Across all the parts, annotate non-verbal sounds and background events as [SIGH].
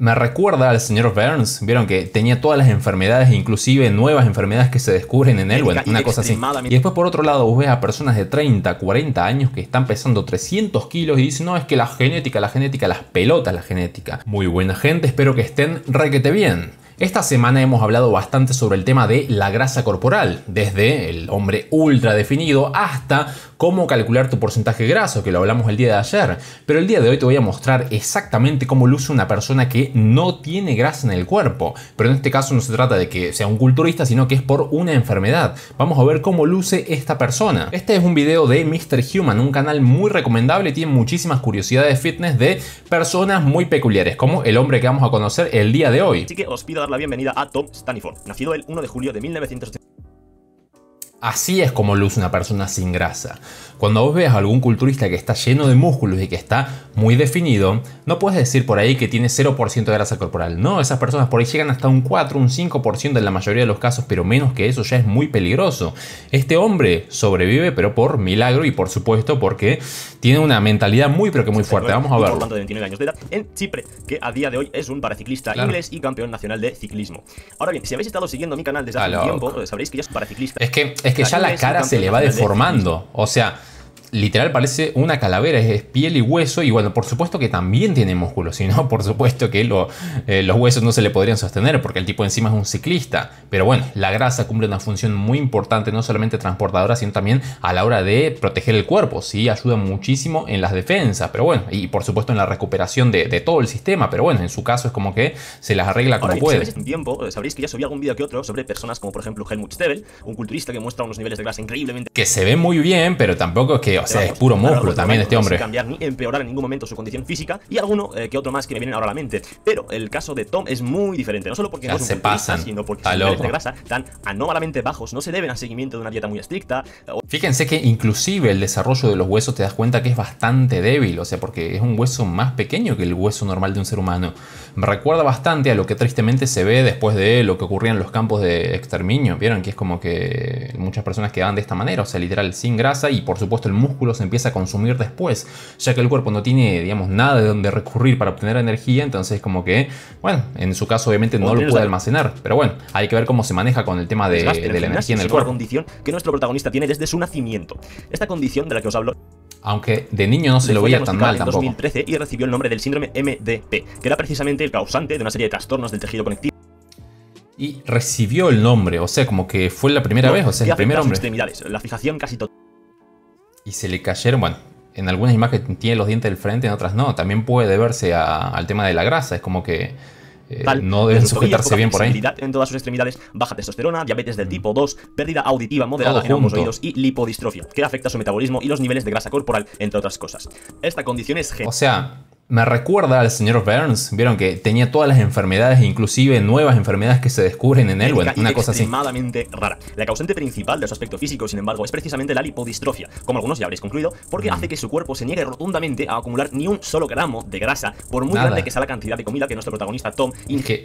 Me recuerda al señor Burns, vieron que tenía todas las enfermedades, inclusive nuevas enfermedades que se descubren en él, una cosa así. Y después por otro lado vos ves a personas de 30, 40 años que están pesando 300 kilos y dicen, no, es que la genética, la genética, las pelotas, la genética. Muy buena gente, espero que estén requete bien. Esta semana hemos hablado bastante sobre el tema de la grasa corporal, desde el hombre ultra definido hasta cómo calcular tu porcentaje graso, que lo hablamos el día de ayer. Pero el día de hoy te voy a mostrar exactamente cómo luce una persona que no tiene grasa en el cuerpo. Pero en este caso no se trata de que sea un culturista, sino que es por una enfermedad. Vamos a ver cómo luce esta persona. Este es un video de Mr. Human, un canal muy recomendable, y tiene muchísimas curiosidades fitness de personas muy peculiares, como el hombre que vamos a conocer el día de hoy. Así que os pido la bienvenida a Tom Staniford, nacido el 1 de julio de 1980. Así es como luce una persona sin grasa. Cuando vos veas a algún culturista que está lleno de músculos y que está muy definido, no puedes decir por ahí que tiene 0% de grasa corporal. No, esas personas por ahí llegan hasta un 4, un 5% en la mayoría de los casos, pero menos que eso ya es muy peligroso. Este hombre sobrevive, pero por milagro y por supuesto porque tiene una mentalidad muy, pero que muy fuerte. Vamos a verlo. de años de edad en Chipre, que a día de hoy es un paraciclista inglés y campeón nacional de ciclismo. Ahora bien, si habéis estado siguiendo mi canal desde hace tiempo, sabréis que ya es paraciclista. Es es que ya la cara se le va deformando. O sea, literal parece una calavera, es piel y hueso, y bueno, por supuesto que también tiene músculos, sino [LAUGHS] por supuesto que eh, los huesos no se le podrían sostener porque el tipo encima es un ciclista, pero bueno, la grasa cumple una función muy importante, no solamente transportadora, sino también a la hora de proteger el cuerpo, sí, ayuda muchísimo en las defensas, pero bueno, y por supuesto en la recuperación de, todo el sistema, pero bueno, en su caso es como que se las arregla como puede. Eh, sabréis que ya subí algún vídeo que otro sobre personas como por ejemplo Helmut un culturista que muestra unos niveles de grasa increíblemente... Que se ve muy bien, pero tampoco que o sea, es puro músculo también este hombre. cambiar ni empeorar en ningún momento su condición física y alguno eh, que otro más que me vienen ahora a la mente. Pero el caso de Tom es muy diferente, no solo porque no se un pasan, sino porque su niveles de grasa tan anómalamente bajos no se deben al seguimiento de una dieta muy estricta. Eh, Fíjense que inclusive el desarrollo de los huesos te das cuenta que es bastante débil, o sea, porque es un hueso más pequeño que el hueso normal de un ser humano. Me recuerda bastante a lo que tristemente se ve después de lo que ocurría en los campos de exterminio. Vieron que es como que muchas personas quedaban de esta manera, o sea, literal, sin grasa y por supuesto el músculo músculo se empieza a consumir después, ya que el cuerpo no tiene, digamos, nada de donde recurrir para obtener energía, entonces como que, bueno, en su caso obviamente no lo puede almacenar, pero bueno, hay que ver cómo se maneja con el tema de, de la energía en el cuerpo. una condición que nuestro protagonista tiene desde su nacimiento. Esta condición de la que os hablo aunque de niño no se lo veía tan mal en 2013 y recibió el nombre del síndrome MDP, que era precisamente el causante de una serie de trastornos del tejido conectivo y recibió el nombre, o sea, como que fue la primera vez, o sea, el primer hombre. Extremidades, la fijación casi total y se le cayeron, bueno, en algunas imágenes tiene los dientes del frente, en otras no. También puede deberse al tema de la grasa, es como que eh, no deben sujetarse bien por ahí. En todas sus extremidades, baja testosterona, diabetes del tipo 2, pérdida auditiva moderada en ambos oídos y lipodistrofia, que afecta su metabolismo y los niveles de grasa corporal, entre otras cosas. Esta condición es O sea, me recuerda al señor Burns, vieron que tenía todas las enfermedades, inclusive nuevas enfermedades que se descubren en él, una cosa así. extremadamente rara. La causante principal de su aspecto físico, sin embargo, es precisamente la lipodistrofia, como algunos ya habréis concluido, porque mm. hace que su cuerpo se niegue rotundamente a acumular ni un solo gramo de grasa, por muy grande que sea la cantidad de comida que nuestro protagonista Tom... Es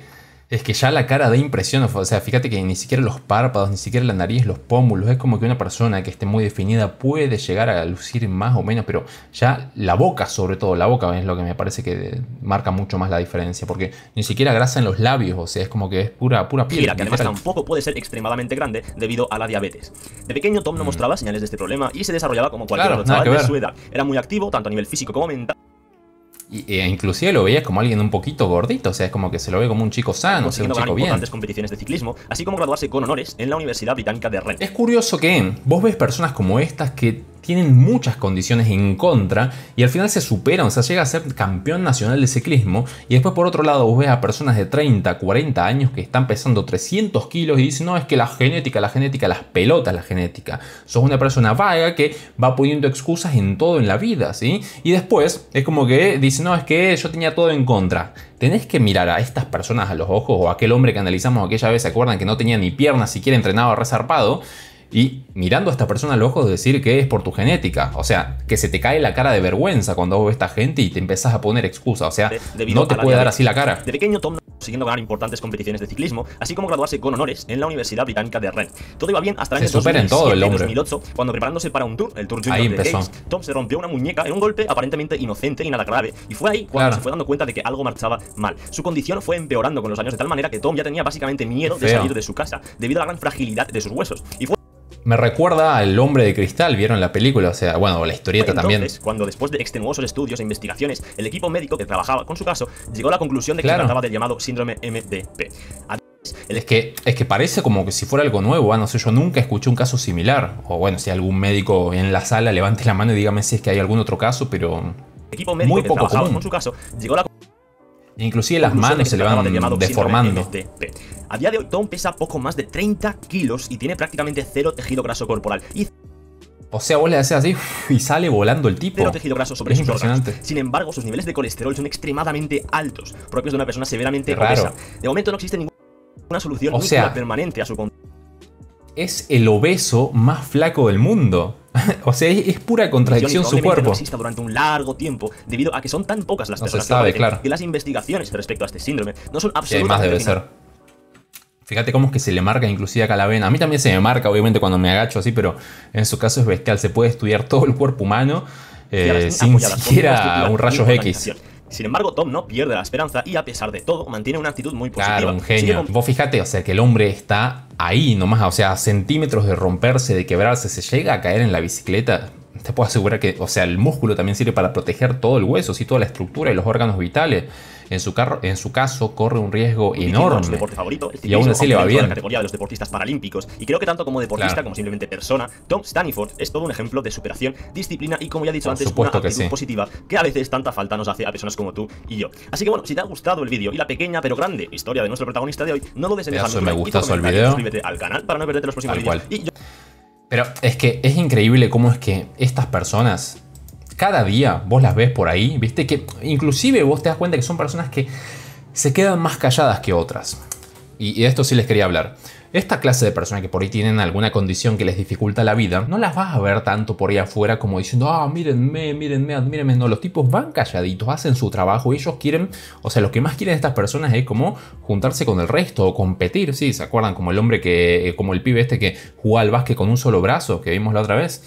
es que ya la cara da impresión, o sea, fíjate que ni siquiera los párpados, ni siquiera la nariz, los pómulos, es como que una persona que esté muy definida puede llegar a lucir más o menos, pero ya la boca, sobre todo la boca, es lo que me parece que marca mucho más la diferencia, porque ni siquiera grasa en los labios, o sea, es como que es pura, pura piel. que además tampoco puede ser extremadamente grande debido a la diabetes. De pequeño Tom no mm. mostraba señales de este problema y se desarrollaba como cualquier otro chaval de su edad. Era muy activo, tanto a nivel físico como mental y, e inclusive lo veía como alguien un poquito gordito, o sea, es como que se lo ve como un chico sano, o un chico bien. competiciones de ciclismo, así como graduarse con honores en la Universidad Británica de Rennes. Es curioso que vos ves personas como estas que tienen muchas condiciones en contra y al final se superan, o sea, llega a ser campeón nacional de ciclismo y después por otro lado vos ves a personas de 30, 40 años que están pesando 300 kilos y dicen, no, es que la genética, la genética, las pelotas, la genética. Sos una persona vaga que va poniendo excusas en todo en la vida, ¿sí? Y después es como que dice, no, es que yo tenía todo en contra tenés que mirar a estas personas a los ojos o a aquel hombre que analizamos aquella vez, ¿se acuerdan? Que no tenía ni piernas, siquiera entrenado resarpado y mirando a esta persona a los ojos decir que es por tu genética. O sea, que se te cae la cara de vergüenza cuando ves a esta gente y te empiezas a poner excusa. O sea, no te puede dar así la cara. De pequeño Tom siguiendo ganar importantes competiciones de ciclismo, así como graduarse con honores en la Universidad Británica de Rennes. Todo iba bien hasta el año 2007, 2008, cuando preparándose para un tour, el Tour de Tom se rompió una muñeca en un golpe aparentemente inocente y nada grave, y fue ahí cuando se fue dando cuenta de que algo marchaba mal. Su condición fue empeorando con los años de tal manera que Tom ya tenía básicamente miedo de salir de su casa, debido a la gran fragilidad de sus huesos, y me recuerda al hombre de cristal, ¿vieron la película? O sea, bueno, la historieta Entonces, también. Cuando después de extenuosos estudios e investigaciones, el equipo médico que trabajaba con su caso llegó a la conclusión de que claro. trataba del llamado síndrome MDP. Es que, es que parece como que si fuera algo nuevo, ah, no sé, yo nunca escuché un caso similar. O bueno, si algún médico en la sala levante la mano y dígame si es que hay algún otro caso, pero... El equipo médico Muy que poco trabajaba con su caso llegó a la Inclusive las manos se este le van deformando. A día de hoy, Tom pesa poco más de 30 kilos y tiene prácticamente cero tejido graso corporal. o sea, vos así y sale volando el tipo. Cero tejido graso sobre es impresionante. Sin embargo, sus niveles de colesterol son extremadamente altos, propios de una persona severamente obesa. De momento no existe ninguna solución o sea, permanente a su Es el obeso más flaco del mundo. [LAUGHS] o sea, es, pura contradicción su cuerpo. No durante un largo tiempo, debido a que son tan pocas las sabe, claro. las investigaciones respecto a este síndrome no son absolutamente. debe ser. Fíjate cómo es que se le marca inclusive acá la vena. A mí también se me marca, obviamente, cuando me agacho así, pero en su caso es bestial. Se puede estudiar todo el cuerpo humano eh, sin siquiera un rayo X. Sin embargo, Tom no pierde la esperanza y a pesar de todo mantiene una actitud muy positiva. Claro, un genio. Vos fíjate, o sea, que el hombre está ahí nomás, o sea, a centímetros de romperse, de quebrarse, se llega a caer en la bicicleta te puedo asegurar que, o sea, el músculo también sirve para proteger todo el hueso, sí, toda la estructura y los órganos vitales. En su, carro, en su caso, corre un riesgo enorme. Deporte favorito, y aún así le va bien. la categoría de los deportistas paralímpicos. Y creo que tanto como deportista como simplemente persona, Tom Staniford es todo un ejemplo de superación, disciplina y, como ya he dicho antes, una actitud positiva que a veces tanta falta nos hace a personas como tú y yo. Así que bueno, si te ha gustado el vídeo y la pequeña pero grande historia de nuestro protagonista de hoy, no dudes en dejarnos un me gusta, y al video. suscríbete al canal para no perderte los próximos vídeos. Pero es que es increíble cómo es que estas personas, cada día vos las ves por ahí, viste que inclusive vos te das cuenta que son personas que se quedan más calladas que otras. Y de esto sí les quería hablar. Esta clase de personas que por ahí tienen alguna condición que les dificulta la vida, no las vas a ver tanto por ahí afuera como diciendo, ah, mírenme, mírenme, admírenme. No, los tipos van calladitos, hacen su trabajo y ellos quieren, o sea, lo que más quieren estas personas es como juntarse con el resto o competir, ¿sí? ¿Se acuerdan? Como el hombre que, eh, como el pibe este que jugó al básquet con un solo brazo, que vimos la otra vez.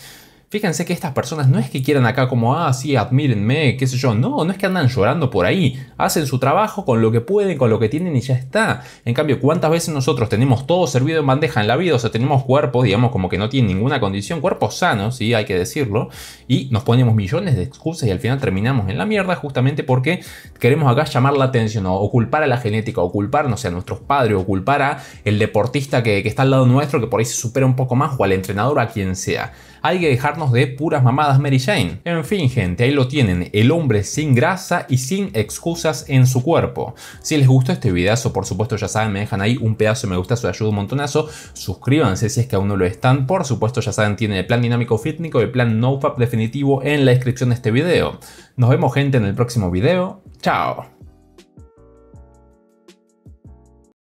Fíjense que estas personas no es que quieran acá como, ah, sí, admírenme, qué sé yo. No, no es que andan llorando por ahí. Hacen su trabajo con lo que pueden, con lo que tienen y ya está. En cambio, ¿cuántas veces nosotros tenemos todo servido en bandeja en la vida? O sea, tenemos cuerpos, digamos, como que no tienen ninguna condición, cuerpos sanos, sí, hay que decirlo. Y nos ponemos millones de excusas y al final terminamos en la mierda justamente porque queremos acá llamar la atención o, culpar a la genética o culpar, no sé, a nuestros padres o culpar a el deportista que, que está al lado nuestro que por ahí se supera un poco más o al entrenador a quien sea. Hay que dejar de puras mamadas Mary Jane. En fin, gente, ahí lo tienen, el hombre sin grasa y sin excusas en su cuerpo. Si les gustó este videazo, por supuesto, ya saben, me dejan ahí un pedazo me gusta, su ayuda un montonazo. Suscríbanse si es que aún no lo están. Por supuesto, ya saben, tienen el plan dinámico fítnico y el plan NoFap definitivo en la descripción de este video. Nos vemos, gente, en el próximo video. Chao.